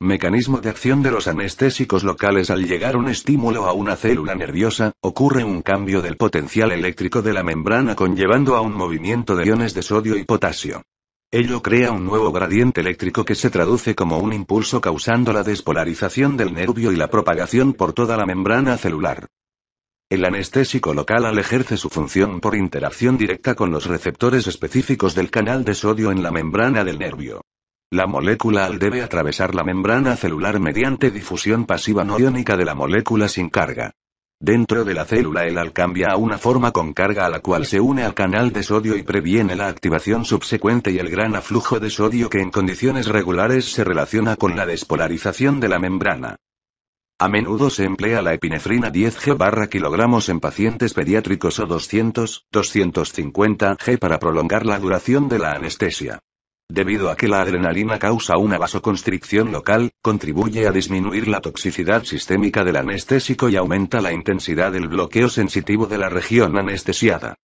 Mecanismo de acción de los anestésicos locales Al llegar un estímulo a una célula nerviosa, ocurre un cambio del potencial eléctrico de la membrana conllevando a un movimiento de iones de sodio y potasio. Ello crea un nuevo gradiente eléctrico que se traduce como un impulso causando la despolarización del nervio y la propagación por toda la membrana celular. El anestésico local al ejerce su función por interacción directa con los receptores específicos del canal de sodio en la membrana del nervio. La molécula al debe atravesar la membrana celular mediante difusión pasiva no iónica de la molécula sin carga. Dentro de la célula el al cambia a una forma con carga a la cual se une al canal de sodio y previene la activación subsecuente y el gran aflujo de sodio que en condiciones regulares se relaciona con la despolarización de la membrana. A menudo se emplea la epinefrina 10G barra kilogramos en pacientes pediátricos o 200, 250G para prolongar la duración de la anestesia. Debido a que la adrenalina causa una vasoconstricción local, contribuye a disminuir la toxicidad sistémica del anestésico y aumenta la intensidad del bloqueo sensitivo de la región anestesiada.